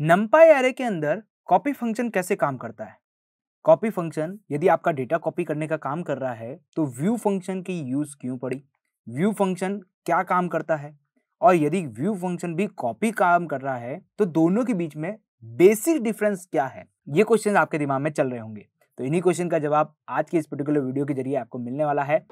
नंपाई array के अंदर copy function कैसे काम करता है कॉपी फंक्शन यदि आपका डेटा कॉपी करने का काम कर रहा है तो व्यू फंक्शन की यूज क्यों पड़ी व्यू फंक्शन क्या काम करता है और यदि व्यू फंक्शन भी कॉपी काम कर रहा है तो दोनों के बीच में बेसिक डिफरेंस क्या है ये क्वेश्चन आपके दिमाग में चल रहे होंगे तो इन्हीं क्वेश्चन का जवाब आज के इस पर्टिकुलर वीडियो के जरिए आपको मिलने वाला है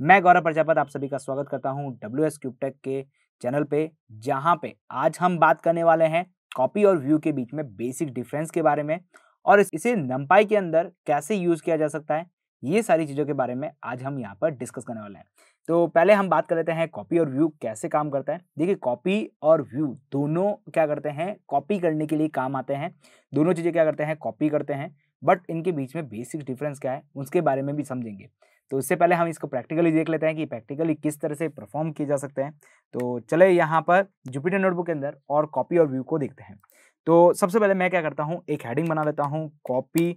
मैं गौरव प्रजापत आप सभी का स्वागत करता हूं डब्ल्यू एस क्यूबटेक के चैनल पे जहां पे आज हम बात करने वाले हैं कॉपी और व्यू के बीच में बेसिक डिफरेंस के बारे में और इसे नंपाई के अंदर कैसे यूज किया जा सकता है ये सारी चीज़ों के बारे में आज हम यहाँ पर डिस्कस करने वाले हैं तो पहले हम बात कर लेते हैं कॉपी और व्यू कैसे काम करता है देखिए कॉपी और व्यू दोनों क्या करते हैं कॉपी करने के लिए काम आते हैं दोनों चीज़ें क्या करते हैं कॉपी करते हैं बट इनके बीच में बेसिक डिफरेंस क्या है उसके बारे में भी समझेंगे तो उससे पहले हम इसको प्रैक्टिकली देख लेते हैं कि प्रैक्टिकली किस तरह से परफॉर्म किए जा सकते हैं तो चले यहाँ पर जुपिटर नोटबुक के अंदर और कॉपी और व्यू को देखते हैं तो सबसे पहले मैं क्या करता हूँ एक हेडिंग बना लेता हूँ कॉपी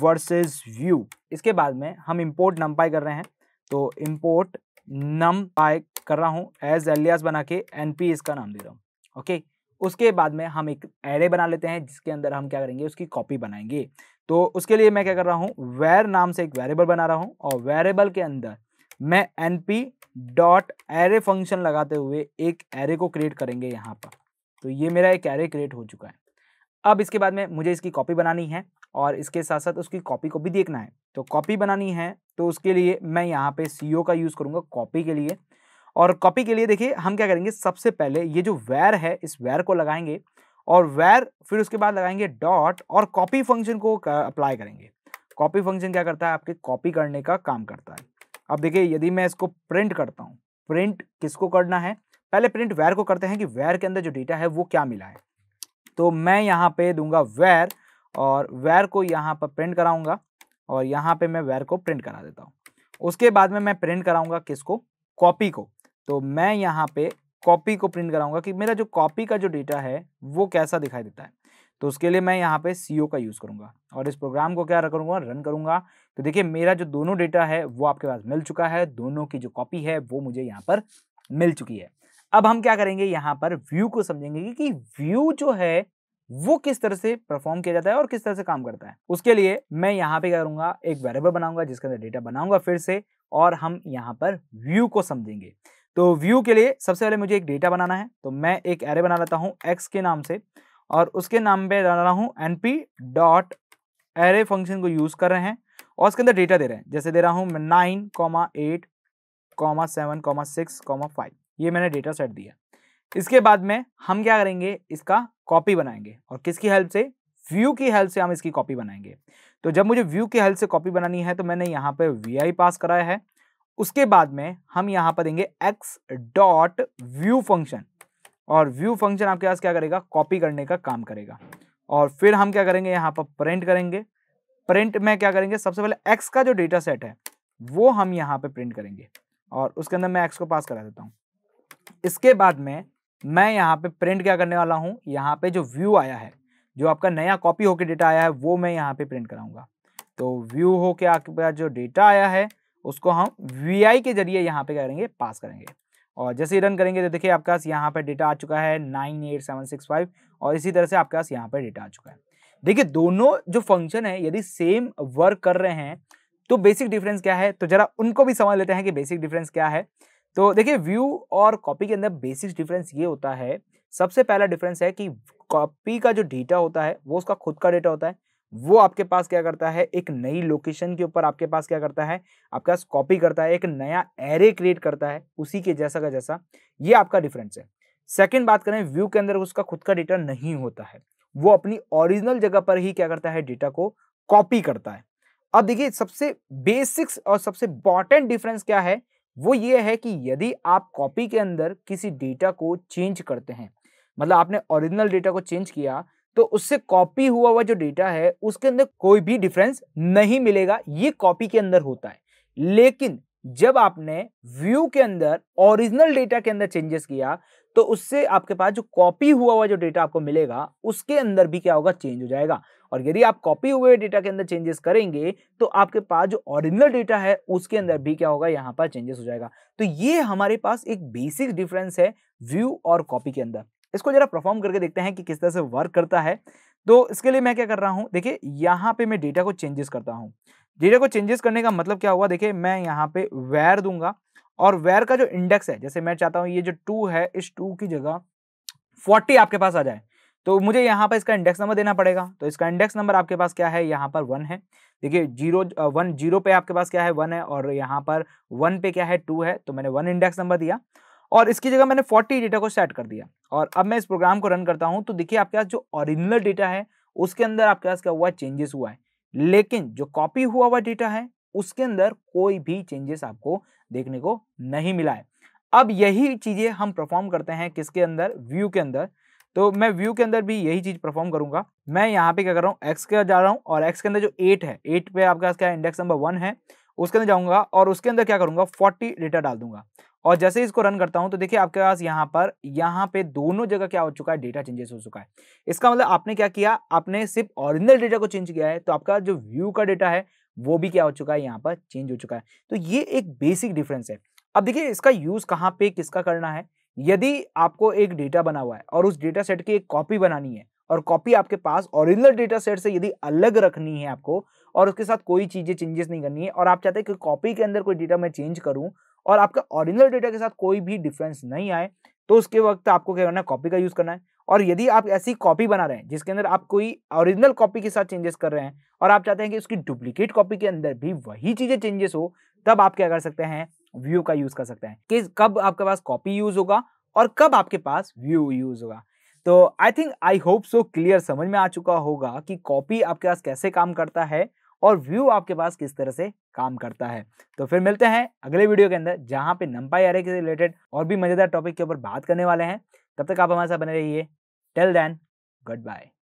वर्सेज व्यू इसके बाद में हम इम्पोर्ट नम कर रहे हैं तो इम्पोर्ट नम कर रहा हूँ एज एलियास बना के एन इसका नाम दे रहा हूँ ओके उसके बाद में हम एक एरे बना लेते हैं जिसके अंदर हम क्या करेंगे उसकी कॉपी बनाएंगे तो उसके लिए मैं क्या कर रहा हूँ वेर नाम से एक वेरिएबल बना रहा हूँ और वेरिएबल के अंदर मैं N P dot array function लगाते हुए एक एरे को क्रिएट करेंगे यहाँ पर तो ये मेरा एक एरे क्रिएट हो चुका है अब इसके बाद में मुझे इसकी कॉपी बनानी है और इसके साथ साथ उसकी कॉपी को भी देखना है तो कॉपी बनानी है तो उसके लिए मैं यहाँ पे सी का यूज़ करूँगा कॉपी के लिए और कॉपी के लिए देखिए हम क्या करेंगे सबसे पहले ये जो वैर है इस वैर को लगाएंगे और वेर फिर उसके बाद लगाएंगे डॉट और कॉपी फंक्शन को अप्लाई करेंगे कॉपी फंक्शन क्या करता है आपके कॉपी करने का काम करता है अब देखिए यदि मैं इसको प्रिंट करता हूँ प्रिंट किसको करना है पहले प्रिंट वेर को करते हैं कि वेर के अंदर जो डेटा है वो क्या मिला है तो मैं यहाँ पे दूंगा वेर और वेर को यहाँ पर प्रिंट कराऊंगा और यहाँ पे मैं वेर को प्रिंट करा देता हूँ उसके बाद में मैं प्रिंट कराऊंगा किसको कॉपी को तो मैं यहाँ पे कॉपी को प्रिंट कराऊंगा कि मेरा जो कॉपी का जो डेटा है वो कैसा दिखाई देता है तो उसके लिए मैं यहाँ पे सी का यूज़ करूँगा और इस प्रोग्राम को क्या करूँगा रन करूँगा तो देखिए मेरा जो दोनों डेटा है वो आपके पास मिल चुका है दोनों की जो कॉपी है वो मुझे यहाँ पर मिल चुकी है अब हम क्या करेंगे यहाँ पर व्यू को समझेंगे कि व्यू जो है वो किस तरह से परफॉर्म किया जाता है और किस तरह से काम करता है उसके लिए मैं यहाँ पे क्या करूँगा एक वेरेबल बनाऊंगा जिसके अंदर डेटा बनाऊंगा फिर से और हम यहाँ पर व्यू को समझेंगे तो व्यू के लिए सबसे पहले मुझे एक डेटा बनाना है तो मैं एक एरे बना लेता हूँ एक्स के नाम से और उसके नाम पे डाल रहा हूँ N P dot array function को यूज़ कर रहे हैं और उसके अंदर डेटा दे रहे हैं जैसे दे रहा हूँ मैं nine comma eight comma seven comma six comma five ये मैंने डेटा सेट दिया इसके बाद में हम क्या करेंगे इसका कॉपी बनाएंगे और किसकी हेल्प से व्यू की हेल्प से हम इसकी कॉपी बनाएंगे तो जब मुझे व्यू की हेल्प से कॉपी बनानी है तो मैंने यहाँ पर वी पास कराया है उसके बाद में हम यहां पर देंगे एक्स डॉट व्यू फंक्शन और व्यू फंक्शन आपके पास क्या करेगा कॉपी करने का काम करेगा और फिर हम क्या करेंगे यहाँ पर प्रिंट करेंगे प्रिंट में क्या करेंगे सबसे पहले एक्स का जो डेटा सेट है वो हम यहाँ पे प्रिंट करेंगे और उसके अंदर मैं एक्स को पास करा देता हूँ इसके बाद में मैं यहाँ पे प्रिंट क्या करने वाला हूँ यहाँ पे जो व्यू आया है जो आपका नया कॉपी होकर डेटा आया है वो मैं यहाँ पे प्रिंट कराऊंगा तो व्यू हो के आपके पास जो डेटा आया है उसको हम वी के जरिए यहाँ पे करेंगे पास करेंगे और जैसे ही रन करेंगे तो देखिए आपके पास यहाँ पर डेटा आ चुका है nine eight seven six five और इसी तरह से आपके पास यहाँ पर डेटा आ चुका है देखिए दोनों जो फंक्शन है यदि सेम वर्क कर रहे हैं तो बेसिक डिफरेंस क्या है तो जरा उनको भी समझ लेते हैं कि बेसिक डिफरेंस क्या है तो देखिए व्यू और कॉपी के अंदर बेसिक डिफरेंस ये होता है सबसे पहला डिफरेंस है कि कॉपी का जो डेटा होता है वो उसका खुद का डेटा होता है वो आपके पास क्या करता है एक नई लोकेशन के ऊपर आपके पास क्या करता है आपके पास कॉपी करता है एक नया एरे क्रिएट करता है उसी के जैसा का जैसा ये आपका डिफरेंस है सेकेंड बात करें व्यू के अंदर उसका खुद का डेटा नहीं होता है वो अपनी ओरिजिनल जगह पर ही क्या करता है डेटा को कॉपी करता है अब देखिए सबसे बेसिक्स और सबसे इंपॉर्टेंट डिफरेंस क्या है वो ये है कि यदि आप कॉपी के अंदर किसी डेटा को चेंज करते हैं मतलब आपने ओरिजिनल डेटा को चेंज किया तो उससे कॉपी हुआ हुआ जो डेटा है उसके अंदर कोई भी डिफरेंस नहीं मिलेगा ये कॉपी के अंदर होता है लेकिन जब आपने व्यू के अंदर ओरिजिनल डेटा के अंदर चेंजेस किया तो उससे आपके पास जो कॉपी हुआ हुआ जो डेटा आपको मिलेगा उसके अंदर भी क्या होगा चेंज हो जाएगा और यदि आप कॉपी हुए डेटा के अंदर चेंजेस करेंगे तो आपके पास जो ओरिजिनल डेटा है उसके अंदर भी क्या होगा यहाँ पर चेंजेस हो जाएगा तो ये हमारे पास एक बेसिक डिफरेंस है व्यू और कॉपी के अंदर इसको जरा परफॉर्म करके देखते हैं कि किस तरह से वर्क करता है तो इसके लिए मैं क्या कर रहा हूँ देखिए यहाँ पे मैं डेटा को चेंजेस करता हूँ डेटा को चेंजेस करने का मतलब क्या हुआ देखिए मैं यहाँ पे वैर दूंगा और वैर का जो इंडेक्स है जैसे मैं चाहता हूँ ये जो टू है इस टू की जगह फोर्टी आपके पास आ जाए तो मुझे यहाँ पर इसका इंडेक्स नंबर देना पड़ेगा तो इसका इंडेक्स नंबर आपके पास क्या है यहाँ पर वन है देखिए जीरो वन जीरो पे आपके पास क्या है वन है और यहाँ पर वन पे क्या है टू है तो मैंने वन इंडेक्स नंबर दिया और इसकी जगह मैंने 40 डेटा को सेट कर दिया और अब मैं इस प्रोग्राम को रन करता हूँ तो देखिए आपके पास जो ओरिजिनल डेटा है उसके अंदर आपके पास क्या हुआ चेंजेस हुआ है लेकिन जो कॉपी हुआ हुआ डेटा है उसके अंदर कोई भी चेंजेस आपको देखने को नहीं मिला है अब यही चीज़ें हम परफॉर्म करते हैं किसके अंदर व्यू के अंदर तो मैं व्यू के अंदर भी यही चीज़ परफॉर्म करूंगा मैं यहाँ पे क्या कर रहा हूँ एक्स के जा रहा हूँ और एक्स के अंदर जो एट है एट पे आपके पास क्या इंडेक्स नंबर वन है उसके अंदर जाऊंगा और उसके अंदर क्या करूंगा फोर्टी डेटा डाल दूंगा और जैसे इसको रन करता हूं तो देखिए आपके पास यहाँ पर यहाँ पे दोनों जगह क्या हो चुका है डेटा चेंजेस हो चुका है इसका मतलब आपने क्या किया आपने सिर्फ ओरिजिनल डेटा को चेंज किया है तो आपका जो व्यू का डेटा है वो भी क्या हो चुका है यहाँ पर चेंज हो चुका है तो ये एक बेसिक डिफरेंस है अब देखिए इसका यूज कहाँ पे किसका करना है यदि आपको एक डेटा बना हुआ है और उस डेटा सेट की एक कॉपी बनानी है और कॉपी आपके पास ओरिजिनल डेटा सेट से यदि अलग रखनी है आपको और उसके साथ कोई चीज़ें चेंजेस नहीं करनी है और आप चाहते हैं कि कॉपी के अंदर कोई डेटा मैं चेंज करूं और आपका ओरिजिनल डेटा के साथ कोई भी डिफरेंस नहीं आए तो उसके वक्त आपको क्या करना है कॉपी का यूज़ करना है और यदि आप ऐसी कॉपी बना रहे हैं जिसके अंदर आप कोई ओरिजिनल कॉपी के साथ चेंजेस कर रहे हैं और आप चाहते हैं कि उसकी डुप्लीकेट कॉपी के अंदर भी वही चीज़ें चेंजेस हो तब आप क्या कर सकते हैं व्यू का यूज़ कर सकते हैं कि कब आपके पास कॉपी यूज़ होगा और कब आपके पास व्यू यूज़ होगा तो I think I hope so clear समझ में आ चुका होगा कि कॉपी आपके पास कैसे काम करता है और व्यू आपके पास किस तरह से काम करता है तो फिर मिलते हैं अगले वीडियो के अंदर जहाँ पे नंपाई आर के रिलेटेड और भी मज़ेदार टॉपिक के ऊपर बात करने वाले हैं तब तक आप हमारे साथ बने रहिए टेल देन गुड बाय